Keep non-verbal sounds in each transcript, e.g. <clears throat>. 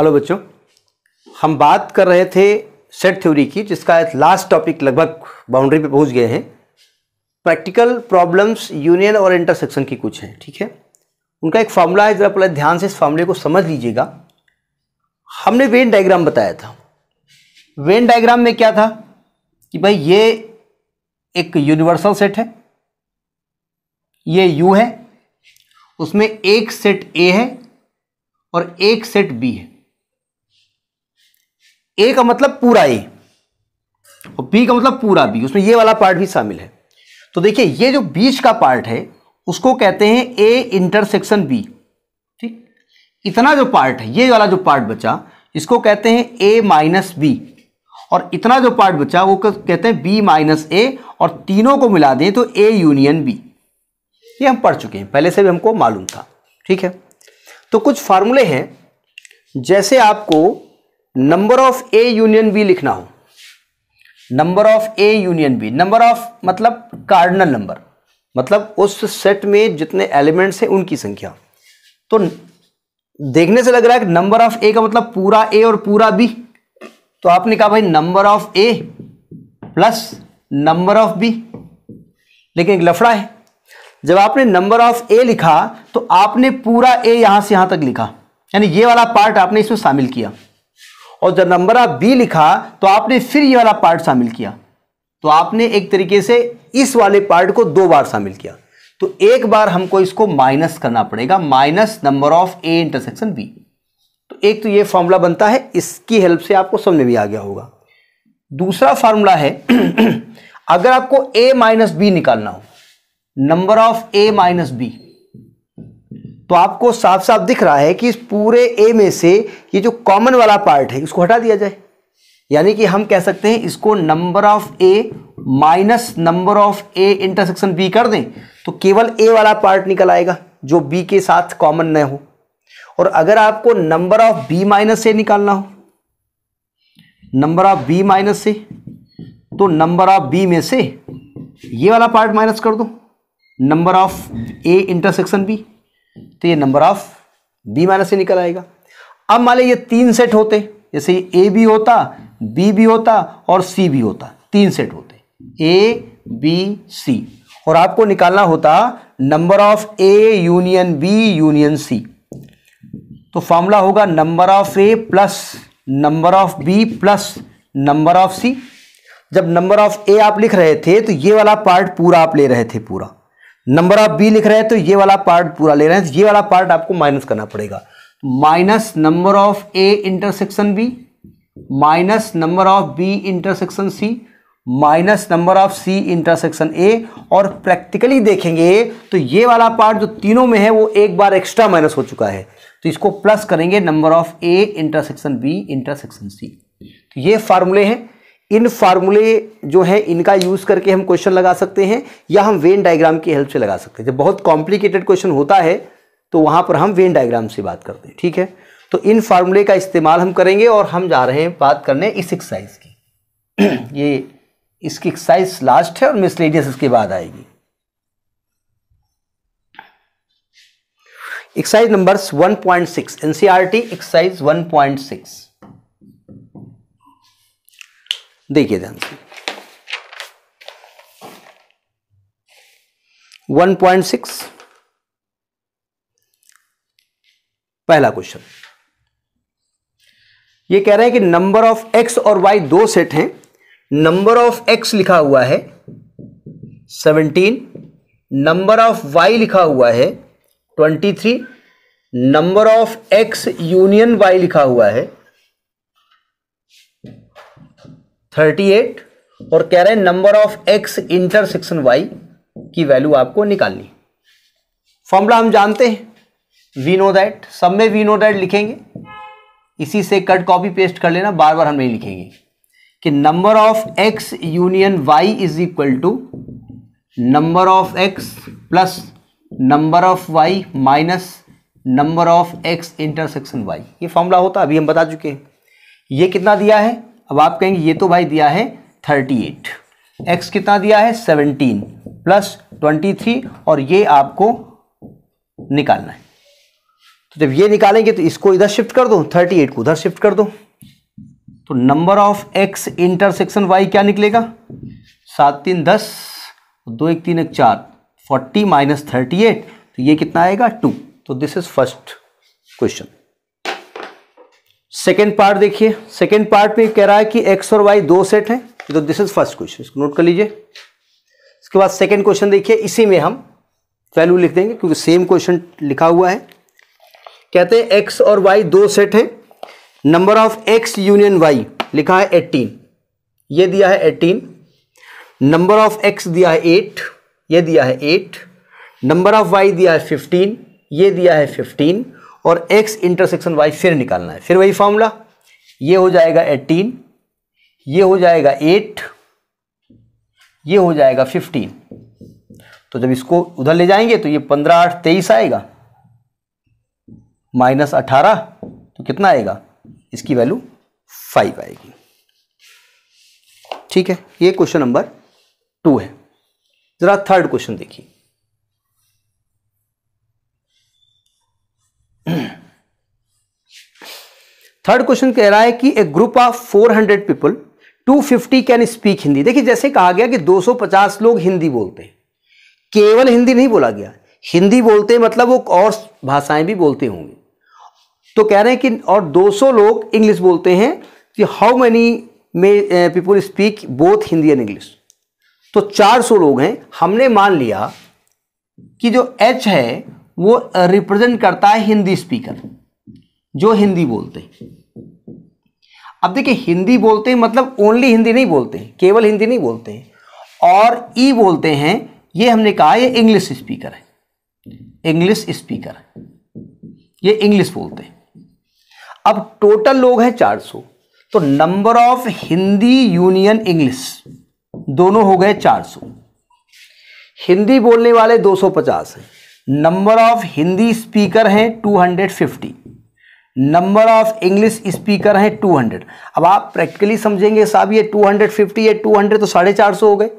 Hello बच्चों हम बात कर रहे थे सेट थ्योरी की जिसका लास्ट टॉपिक लगभग बाउंड्री पे पहुंच गए हैं प्रैक्टिकल प्रॉब्लम्स यूनियन और इंटरसेक्शन की कुछ हैं ठीक है उनका एक फार्मूला है जरा पहले ध्यान से इस फार्मूले को समझ लीजिएगा हमने वेन डायग्राम बताया था वेन डायग्राम में क्या था कि भाई ये एक यूनिवर्सल सेट है ये यू है उसमें एक सेट ए है और एक सेट बी है ए का मतलब पूरा ए और बी का मतलब पूरा बी उसमें ये वाला पार्ट भी शामिल है तो देखिए ये जो बीच का पार्ट है उसको कहते हैं ए इंटरसेक्शन बी ठीक इतना जो पार्ट है ये वाला जो पार्ट बचा इसको कहते हैं ए माइनस बी और इतना जो पार्ट बचा वो कहते हैं बी माइनस ए और तीनों को मिला दें तो ए यूनियन बी ये हम पढ़ चुके हैं पहले से भी हमको मालूम था ठीक है तो कुछ फार्मूले हैं जैसे आपको number of A union B लिखना हो number of A union B number of मतलब कार्डनल नंबर मतलब उस सेट में जितने एलिमेंट्स हैं उनकी संख्या तो देखने से लग रहा है कि नंबर ऑफ ए का मतलब पूरा ए और पूरा बी तो आपने कहा भाई number of A plus number of B लेकिन एक लफड़ा है जब आपने नंबर ऑफ ए लिखा तो आपने पूरा ए यहां से यहां तक लिखा यानी ये वाला पार्ट आपने इसमें शामिल किया और जब नंबर आप बी लिखा तो आपने फिर ये वाला पार्ट शामिल किया तो आपने एक तरीके से इस वाले पार्ट को दो बार शामिल किया तो एक बार हमको इसको माइनस करना पड़ेगा minus number of A intersection B तो एक तो ये फॉर्मूला बनता है इसकी हेल्प से आपको समझ भी आ गया होगा दूसरा फार्मूला है <clears throat> अगर आपको ए माइनस बी निकालना हो number of A minus B तो आपको साफ साफ दिख रहा है कि इस पूरे ए में से ये जो कॉमन वाला पार्ट है इसको हटा दिया जाए यानी कि हम कह सकते हैं इसको number of A minus number of A intersection B कर दें तो केवल ए वाला पार्ट निकल आएगा जो बी के साथ कॉमन न हो और अगर आपको number of B minus A निकालना हो number of B minus A तो नंबर ऑफ बी में से ये वाला पार्ट माइनस कर दो number of A intersection B तो ये number of B minus A निकल आएगा अब मान लीजिए तीन सेट होते जैसे ए भी होता बी भी होता और सी भी होता तीन सेट होते ए बी सी और आपको निकालना होता number of A union B union C तो फॉर्मूला होगा number of A plus number of B plus number of C जब नंबर ऑफ ए आप लिख रहे थे तो ये वाला पार्ट पूरा आप ले रहे थे पूरा नंबर आप बी लिख रहे हैं तो ये वाला पार्ट पूरा ले रहे हैं तो ये वाला पार्ट आपको माइनस करना पड़ेगा minus number of A intersection B minus number of B intersection C minus number of C intersection A और प्रैक्टिकली देखेंगे तो ये वाला पार्ट जो तीनों में है वो एक बार एक्स्ट्रा माइनस हो चुका है तो इसको प्लस करेंगे number of A intersection B intersection C तो ये फार्मूले हैं इन फार्मूले जो हैं इनका यूज़ करके हम क्वेश्चन लगा सकते हैं या हम वेन डायग्राम की हेल्प से लगा सकते हैं जब बहुत कॉम्प्लिकेटेड क्वेश्चन होता है तो वहाँ पर हम वेन डायग्राम से बात करते हैं ठीक है तो इन फार्मूले का इस्तेमाल हम करेंगे और हम जा रहे हैं बात करने इस एक्सरसाइज की <clears throat> ये इसकी एक्सरसाइज लास्ट है और मिसलेडियस इसके बाद आएगी एक्सरसाइज नंबर 1.6 एनसीईआरटी एक्सरसाइज 1.6 देखिए ध्यान से 1.6 पहला क्वेश्चन ये कह रहे हैं कि नंबर ऑफ एक्स और वाई दो सेट हैं नंबर ऑफ एक्स लिखा हुआ है 17 नंबर ऑफ वाई लिखा हुआ है 23 number of X union Y लिखा हुआ है थर्टी एट और कह रहे हैं number of X intersection Y की वैल्यू आपको निकालनी फॉर्मूला हम जानते हैं वी नो दैट सब में वी नो दैट लिखेंगे इसी से कट कॉपी पेस्ट कर लेना बार बार हम नहीं लिखेंगे कि number of X union Y is equal to number of X plus number of Y minus number of X intersection Y ये फॉर्मूला होता अभी हम बता चुके हैं ये कितना दिया है अब आप कहेंगे ये तो भाई दिया है थर्टी एट एक्स कितना दिया है सेवनटीन प्लस ट्वेंटी थ्री और ये आपको निकालना है तो जब ये निकालेंगे तो इसको इधर शिफ्ट कर दो थर्टी एट को उधर शिफ्ट कर दो तो number of X intersection Y क्या निकलेगा सात तीन दस दो एक तीन एक चार फोर्टी माइनस थर्टी एट तो ये कितना आएगा टू तो this is first question second part देखिए सेकेंड पार्ट में कह रहा है कि एक्स और वाई दो सेट हैं तो दिस इज फर्स्ट क्वेश्चन इसको नोट कर लीजिए इसके बाद सेकेंड क्वेश्चन देखिए इसी में हम वैल्यू लिख देंगे क्योंकि सेम क्वेश्चन लिखा हुआ है कहते हैं एक्स और वाई दो सेट हैं number of X union Y लिखा है एट्टीन ये दिया है एट्टीन नंबर ऑफ एक्स दिया है एट ये दिया है एट नंबर ऑफ वाई दिया है फिफ्टीन ये दिया है फिफ्टीन और x इंटरसेक्शन y फिर निकालना है फिर वही फॉर्मूला ये हो जाएगा एटीन ये हो जाएगा एट ये हो जाएगा फिफ्टीन तो जब इसको उधर ले जाएंगे तो ये पंद्रह आठ तेईस आएगा माइनस अठारह तो कितना आएगा इसकी वैल्यू फाइव आएगी ठीक है ये क्वेश्चन नंबर टू है ज़रा थर्ड क्वेश्चन देखिए थर्ड <clears throat> क्वेश्चन कह रहा है कि a group of 400 people fifty can speak Hindi देखिए जैसे कहा गया कि 250 लोग हिंदी बोलते हैं केवल हिंदी नहीं बोला गया हिंदी बोलते मतलब वो और भाषाएं भी बोलते होंगे तो कह रहे हैं कि और 200 लोग इंग्लिश बोलते हैं कि हाउ मैनी में people speak both Hindi and English तो 400 लोग हैं हमने मान लिया कि जो एच है वो रिप्रेजेंट करता है हिंदी स्पीकर जो हिंदी बोलते हैं अब देखिए हिंदी बोलते हैं मतलब ओनली हिंदी नहीं बोलते केवल हिंदी नहीं बोलते हैं और ई बोलते हैं ये हमने कहा ये इंग्लिश स्पीकर है इंग्लिश स्पीकर ये इंग्लिश बोलते हैं अब टोटल लोग हैं 400 तो number of Hindi union English दोनों हो गए 400 हिंदी बोलने वाले 250 हैं नंबर ऑफ हिंदी स्पीकर हैं 250 नंबर ऑफ इंग्लिश स्पीकर हैं 200 अब आप प्रैक्टिकली समझेंगे साहब ये 250 या 200 तो साढ़े चार सौ हो गए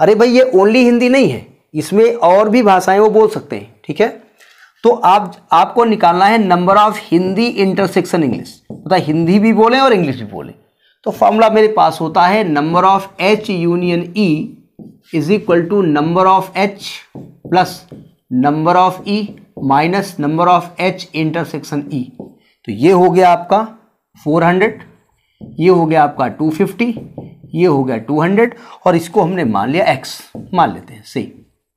अरे भाई ये ओनली हिंदी नहीं है इसमें और भी भाषाएं वो बोल सकते हैं ठीक है तो आप आपको निकालना है number of Hindi intersection English मतलब हिंदी भी बोलें और इंग्लिश भी बोलें तो फॉर्मूला मेरे पास होता है number of H union E is equal to number of H plus number of E e minus number of H intersection E e। तो ये हो गया आपका 400 ये हो गया आपका 250 ये हो गया 200 और इसको हमने मान लिया एक्स मान लेते हैं सही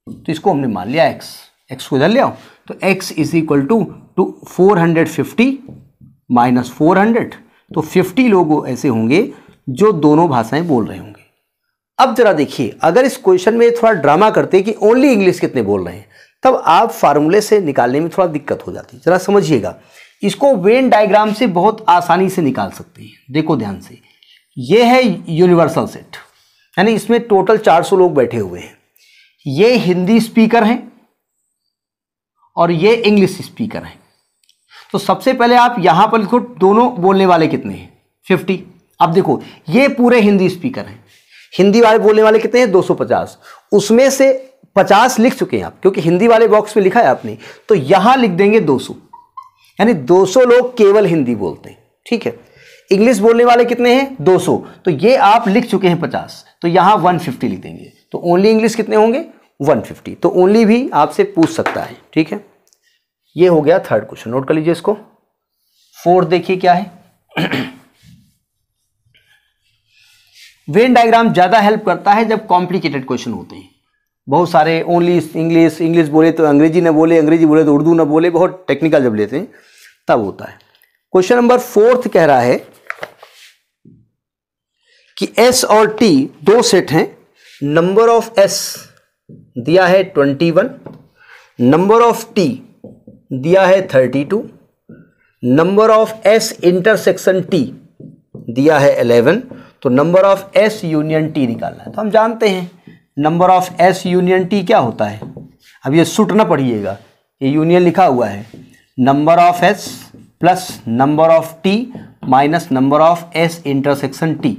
तो इसको हमने मान लिया एक्स एक्स को इधर ले आओ तो X is equal to to four hundred fifty minus four hundred तो फिफ्टी लोग ऐसे होंगे जो दोनों भाषाएं बोल रहे होंगे अब जरा देखिए अगर इस क्वेश्चन में थोड़ा ड्रामा करते कि ओनली इंग्लिश कितने बोल रहे हैं तब आप फार्मूले से निकालने में थोड़ा दिक्कत हो जाती है जरा समझिएगा इसको वेन डायग्राम से बहुत आसानी से निकाल सकते हैं देखो ध्यान से ये है यूनिवर्सल सेट यानी इसमें टोटल 400 लोग बैठे हुए हैं ये हिंदी स्पीकर हैं और ये इंग्लिश स्पीकर हैं तो सबसे पहले आप यहाँ पर लिखो दोनों बोलने वाले कितने हैं फिफ्टी अब देखो ये पूरे हिंदी स्पीकर हैं हिंदी वाले बोलने वाले कितने हैं 250 उसमें से पचास लिख चुके हैं आप क्योंकि हिंदी वाले बॉक्स में लिखा है आपने तो यहां लिख देंगे दो सौ यानी दो सौ लोग केवल हिंदी बोलते हैं ठीक है इंग्लिश बोलने वाले कितने हैं दो सौ तो ये आप लिख चुके हैं पचास तो यहां वन फिफ्टी लिख देंगे तो ओनली इंग्लिश कितने होंगे वन फिफ्टी तो ओनली भी आपसे पूछ सकता है ठीक है ये हो गया थर्ड क्वेश्चन नोट कर लीजिए इसको फोर्थ देखिए क्या है वेन डायग्राम ज़्यादा हेल्प करता है जब कॉम्प्लिकेटेड क्वेश्चन होते हैं बहुत सारे ओनली इंग्लिश इंग्लिश बोले तो अंग्रेजी ना बोले अंग्रेजी बोले तो उर्दू ना बोले बहुत टेक्निकल जब लेते हैं तब होता है क्वेश्चन नंबर फोर्थ कह रहा है कि एस और टी दो सेट हैं नंबर ऑफ एस दिया है twenty one number of T दिया है thirty two number of S intersection T दिया है एलेवन तो number of S union T निकालना है तो हम जानते हैं number of S union T क्या होता है अब ये सुट ना पढ़िएगा ये यूनियन लिखा हुआ है number of S plus number of T minus number of S intersection T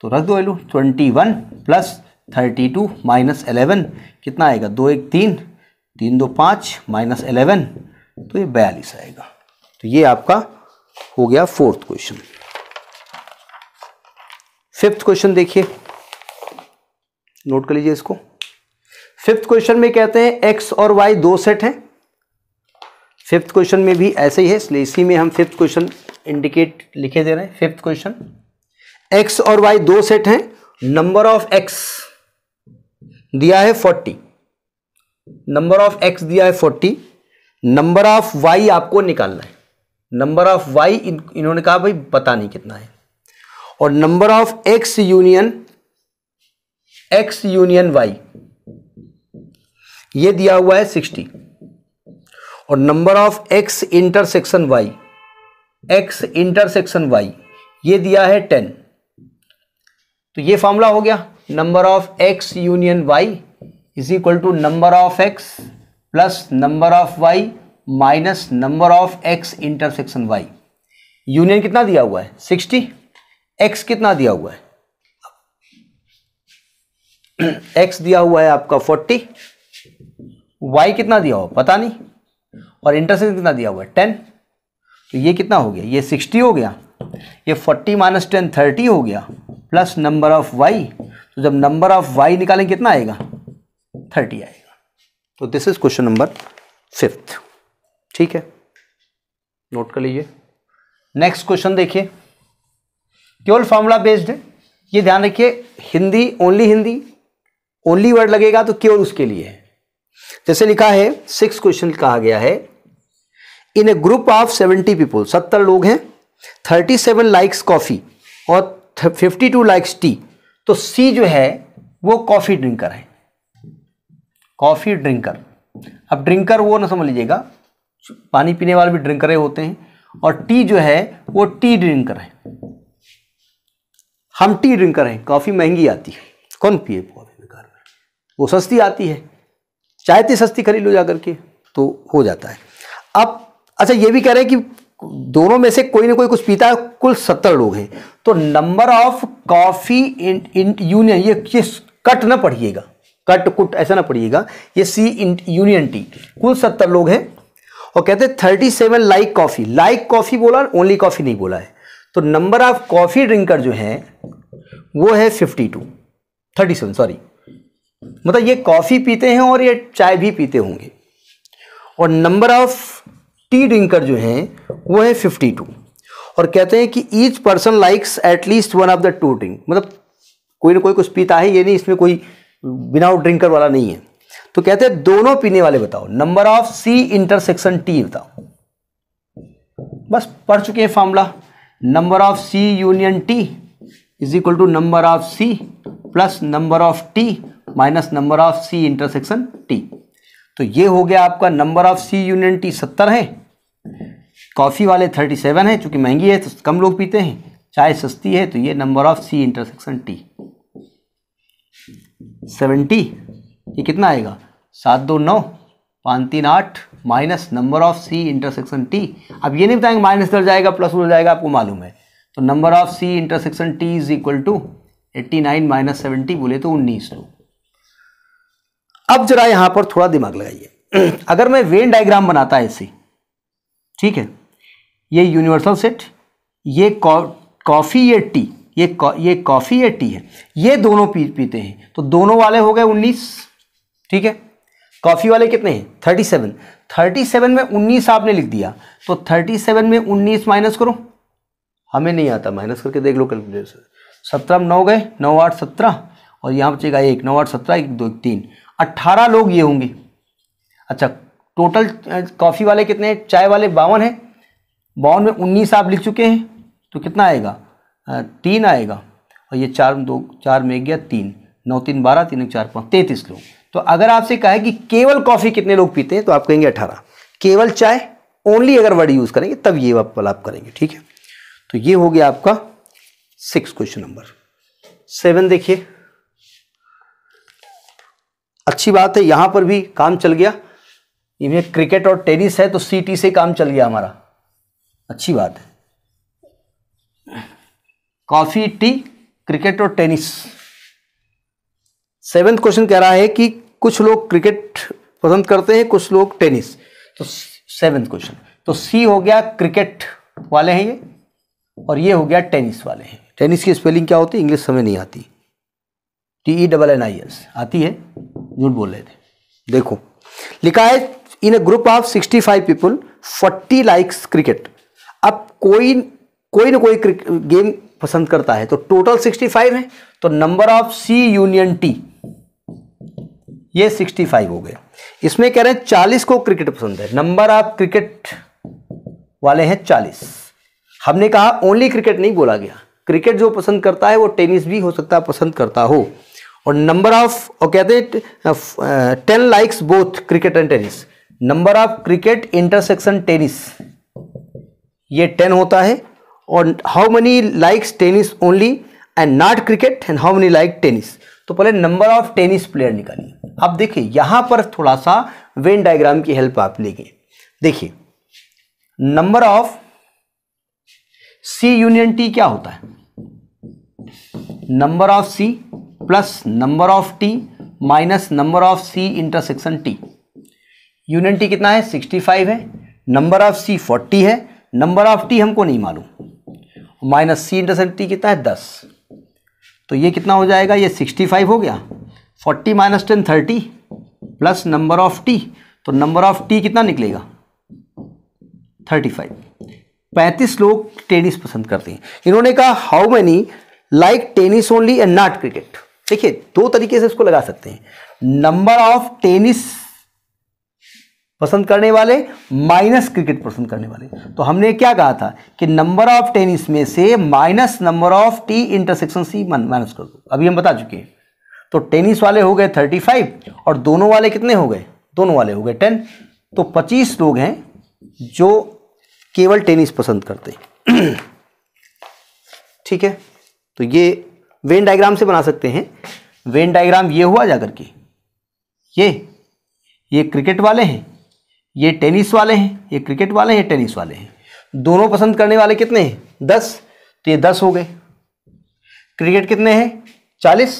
तो रख दो value twenty one plus thirty two minus eleven कितना आएगा दो एक तीन तीन दो पाँच माइनस एलेवन तो ये बयालीस आएगा तो ये आपका हो गया फोर्थ क्वेश्चन फिफ्थ क्वेश्चन देखिए नोट कर लीजिए इसको फिफ्थ क्वेश्चन में कहते हैं एक्स और वाई दो सेट हैं फिफ्थ क्वेश्चन में भी ऐसे ही है इसलिए इसी में हम फिफ्थ क्वेश्चन इंडिकेट लिखे दे रहे हैं फिफ्थ क्वेश्चन एक्स और वाई दो सेट हैं नंबर ऑफ एक्स दिया है फोर्टी नंबर ऑफ एक्स दिया है फोर्टी नंबर ऑफ वाई आपको निकालना है नंबर ऑफ वाई इन्होंने कहा भाई पता नहीं कितना है और number of X union X union Y ये दिया हुआ है सिक्सटी और number of X intersection Y X intersection Y ये दिया है टेन तो ये फॉर्मूला हो गया number of X union Y is equal to number of X plus number of Y minus number of X intersection Y union कितना दिया हुआ है सिक्सटी एक्स कितना दिया हुआ है एक्स दिया हुआ है आपका फोर्टी वाई कितना दिया हुआ पता नहीं और इंटरसेक्शन कितना दिया हुआ है टेन तो ये कितना हो गया ये सिक्सटी हो गया ये फोर्टी माइनस टेन थर्टी हो गया प्लस नंबर ऑफ वाई तो जब नंबर ऑफ वाई निकालें कितना आएगा थर्टी आएगा तो this is question number fifth ठीक है नोट कर लीजिए नेक्स्ट क्वेश्चन देखिए केवल फार्मूला बेस्ड है ये ध्यान रखिए Hindi only Hindi only word लगेगा तो केवल उसके लिए है जैसे लिखा है सिक्स क्वेश्चन कहा गया है in a group of seventy people सत्तर लोग हैं थर्टी सेवन लाइक्स कॉफ़ी और फिफ्टी टू लाइक्स टी तो सी जो है वो कॉफ़ी ड्रिंकर है कॉफ़ी ड्रिंकर अब ड्रिंकर वो ना समझ लीजिएगा पानी पीने वाले भी ड्रिंकर होते हैं और टी जो है वो टी ड्रिंकर है हम टी ड्रिंकर हैं कॉफ़ी महंगी आती है कौन पिए वो सस्ती आती है चाहते तो सस्ती खरीद लो जा करके तो हो जाता है अब अच्छा ये भी कह रहे हैं कि दोनों में से कोई ना कोई कुछ पीता है कुल सत्तर लोग हैं तो नंबर ऑफ कॉफ़ी यूनियन ये ये कट ना पढ़िएगा कट कुट ऐसा ना पढ़िएगा ये सी यूनियन टी कुल सत्तर लोग हैं और कहते हैं thirty seven like coffee like coffee बोला ओनली कॉफ़ी नहीं बोला है तो नंबर ऑफ कॉफ़ी ड्रिंकर जो हैं वो है fifty two thirty seven sorry मतलब ये कॉफ़ी पीते हैं और ये चाय भी पीते होंगे और नंबर ऑफ टी ड्रिंकर जो हैं वो है फिफ्टी टू और कहते हैं कि each person likes at least one of the two drink मतलब कोई ना कोई कुछ पीता है ये नहीं इसमें कोई विदाउट ड्रिंकर वाला नहीं है तो कहते हैं दोनों पीने वाले बताओ number of C intersection T बताओ बस पढ़ चुके हैं formula number of C union T is equal to number of C plus number of T minus number of C intersection T तो ये हो गया आपका number of C union T सत्तर है कॉफ़ी वाले थर्टी सेवन है चूँकि महंगी है तो कम लोग पीते हैं चाय सस्ती है तो ये number of C intersection T seventy ये कितना आएगा सात दो नौ पाँच तीन आठ minus number of C intersection T अब ये नहीं बताएंगे माइनस उधर जाएगा प्लस उधर जाएगा आपको मालूम है तो number of C intersection T is equal to eighty nine minus seventy बोले तो उन्नीस तो अब जरा यहां पर थोड़ा दिमाग लगाइए <clears throat> अगर मैं वेन डायग्राम बनाता ऐसी ठीक है ये यूनिवर्सल सेट ये कॉफ़ी ये टी ये ये कॉफ़ी या टी है ये दोनों पी पीते हैं तो दोनों वाले हो गए उन्नीस ठीक है कॉफ़ी वाले कितने हैं थर्टी सेवन थर्टी सेवन में उन्नीस आपने लिख दिया तो थर्टी सेवन में उन्नीस माइनस करो हमें नहीं आता माइनस करके देख लो कैलकुलेटर सत्रह में नौ गए नौ आठ सत्रह और यहाँ बचेगा एक नौ आठ सत्रह एक दो एक तीन अट्ठारह लोग ये होंगे अच्छा टोटल कॉफ़ी वाले कितने हैं चाय वाले बावन हैं बावन में उन्नीस आप लिख चुके हैं तो कितना आएगा तीन आएगा और ये चार दो चार में गया तीन नौ तीन बारह तीन एक चार पाँच तैंतीस लोग तो अगर आपसे कहा कि केवल कॉफ़ी कितने लोग पीते हैं तो आप कहेंगे अठारह केवल चाय ओनली अगर वर्ड यूज़ करेंगे तब ये आप आप करेंगे ठीक है तो ये हो गया आपका सिक्स क्वेश्चन नंबर सेवन देखिए अच्छी बात है यहाँ पर भी काम चल गया ये क्रिकेट और टेनिस है तो सीटी से काम चल गया हमारा अच्छी बात है कॉफी टी क्रिकेट और टेनिस सेवेंथ क्वेश्चन कह रहा है कि कुछ लोग क्रिकेट पसंद करते हैं कुछ लोग टेनिस तो सेवेंथ क्वेश्चन तो सी हो गया क्रिकेट वाले हैं ये और ये हो गया टेनिस वाले हैं टेनिस की स्पेलिंग क्या होती है इंग्लिश समझ नहीं आती T E double N I S आती है झूठ बोल रहे थे देखो लिखा है in a group of five people forty likes cricket अब कोई कोई ना कोई गेम पसंद करता है तो टोटल फाइव है तो number of C union T ये सिक्सटी फाइव हो गए इसमें कह रहे हैं चालीस को क्रिकेट पसंद है नंबर ऑफ क्रिकेट वाले हैं चालीस हमने कहा ओनली क्रिकेट नहीं बोला गया क्रिकेट जो पसंद करता है वो टेनिस भी हो सकता है पसंद करता हो और नंबर ऑफ और कहते हैं ten likes both cricket and tennis number of cricket intersection tennis ये टेन होता है और how many likes tennis only and not cricket and how many like tennis तो पहले नंबर ऑफ टेनिस प्लेयर निकालिए अब देखिए यहां पर थोड़ा सा वेन डायग्राम की हेल्प आप लेंगे देखिए number of C union T क्या होता है number of C plus number of T minus number of C intersection T union T कितना है 65 है नंबर ऑफ सी 40 है नंबर ऑफ टी हमको नहीं मालूम माइनस सी इंटरसेक्शन टी कितना है 10 तो ये कितना हो जाएगा ये 65 हो गया 40 minus ten thirty plus number of T तो नंबर ऑफ टी कितना निकलेगा 35 पैंतीस लोग टेनिस पसंद करते हैं इन्होंने कहा how many like tennis only and not cricket देखिए दो तरीके से इसको लगा सकते हैं नंबर ऑफ टेनिस पसंद करने वाले माइनस क्रिकेट पसंद करने वाले तो हमने क्या कहा था कि नंबर ऑफ टेनिस में से minus number of T intersection C minus कर दो अभी हम बता चुके हैं तो टेनिस वाले हो गए थर्टी फाइव और दोनों वाले कितने हो गए दोनों वाले हो गए टेन तो पच्चीस लोग हैं जो केवल टेनिस पसंद करते हैं <clears throat> ठीक है तो ये वेन डायग्राम से बना सकते हैं वेन डायग्राम ये हुआ जाकर के ये ये क्रिकेट वाले हैं ये टेनिस वाले हैं ये क्रिकेट वाले हैं टेनिस वाले हैं दोनों पसंद करने वाले कितने हैं दस तो ये दस हो गए क्रिकेट कितने हैं चालीस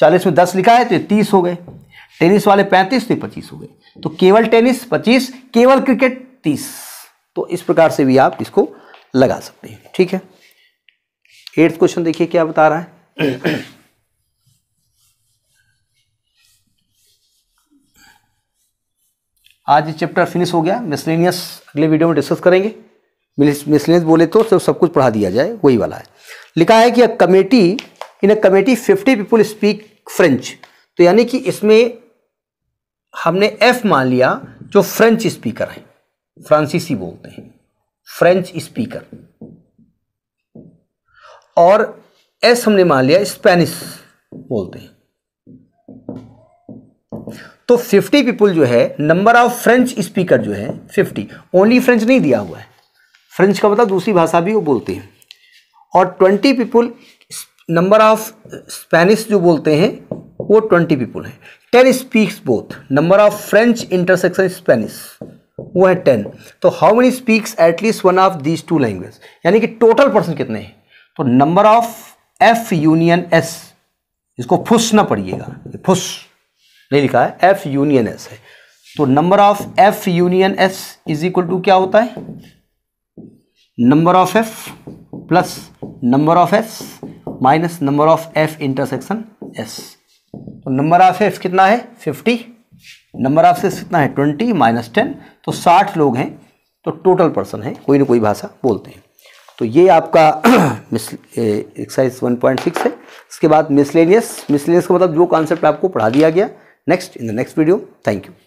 चालीस में दस लिखा है तो ये तीस हो गए टेनिस वाले पैंतीस तो ये पच्चीस हो गए तो केवल टेनिस पच्चीस केवल क्रिकेट तीस तो इस प्रकार से भी आप इसको लगा सकते हैं ठीक है एट्थ क्वेश्चन देखिए क्या बता रहा है <coughs> आज ये चैप्टर फिनिश हो गया मिसलेनियस अगले वीडियो में डिस्कस करेंगे मिसलेनियस बोले तो सिर्फ सब कुछ पढ़ा दिया जाए वही वाला है लिखा है कि a committee in a committee fifty people speak French तो यानी कि इसमें हमने एफ मान लिया जो फ्रेंच स्पीकर है फ्रांसीसी बोलते हैं फ्रेंच स्पीकर और एस हमने मान लिया स्पेनिश बोलते हैं तो 50 पीपल जो है नंबर ऑफ फ्रेंच स्पीकर जो है 50 ओनली फ्रेंच नहीं दिया हुआ है फ्रेंच का मतलब दूसरी भाषा भी वो बोलते हैं और 20 पीपल नंबर ऑफ स्पेनिश जो बोलते हैं वो 20 पीपल हैं 10 speaks both number of French intersection Spanish वो है 10 तो how many speaks at least one of these two language यानी कि टोटल पर्सन कितने हैं तो number of F union S इसको फुस ना पढ़िएगा फुस नहीं लिखा है एफ यूनियन एस है तो number of F union S is equal to क्या होता है number of F plus number of S minus number of F intersection S तो नंबर ऑफ एफ कितना है फिफ्टी नंबर ऑफ एस कितना है ट्वेंटी माइनस टेन तो साठ लोग हैं तो टोटल पर्सन है कोई ना कोई भाषा बोलते हैं तो ये आपका <clears throat> एक्सरसाइज 1.6 है इसके बाद मिसलेनियस मिसलेनियस का मतलब जो कॉन्सेप्ट आपको पढ़ा दिया गया next in the next video thank you